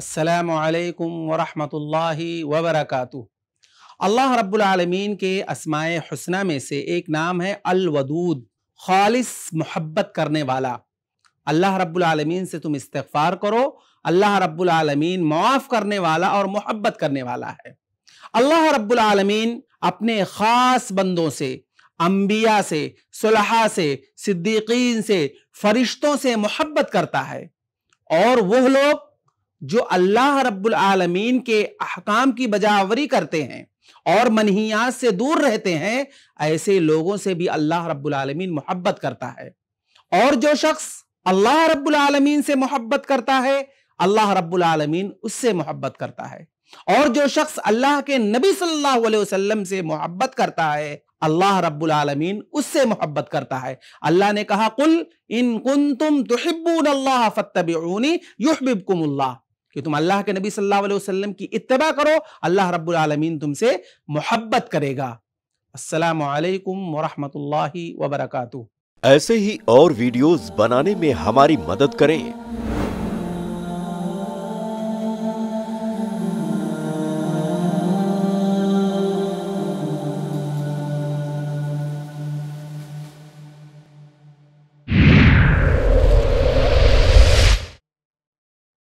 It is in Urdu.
السلام علیکم ورحمۃ اللہ وبرکاتہ اللہ رب العالمین کے اسماء حسنہ میں سے ایک نام ہے الودود خالص محبت کرنے والا اللہ رب العالمین سے تم استغفار کرو اللہ رب العالمین معاف کرنے والا اور محبت کرنے والا ہے اللہ رب العالمین اپنے خاص بندوں سے انبیاء سے صلحاء سے صدیقین سے فرشتوں سے محبت کرتا ہے اور وہ لوگ جو اللہ رب العالمین کے احکام کی بجاوری کرتے ہیں اور منحیات سے دور رہتے ہیں ایسے لوگوں سے بھی اللہ رب العالمین محبت کرتا ہے اور جو شخص اللہ رب العالمین سے محبت کرتا ہے اللہ رب العالمین اس سے محبت کرتا ہے اور جو شخص اللہ کے نبی صلی اللہ علیہ وسلم سے محبت کرتا ہے اللہ رب العالمین اس سے محبت کرتا ہے اللہ نے کہا قل ان کنتم تحبون اللہ فاتبعونی یحببکم اللہ کہ تم اللہ کے نبی صلی اللہ علیہ وسلم کی اتباع کرو اللہ رب العالمین تم سے محبت کرے گا السلام علیکم ورحمۃ اللہ وبرکاتہ ایسے ہی اور ویڈیوز بنانے میں ہماری مدد کریں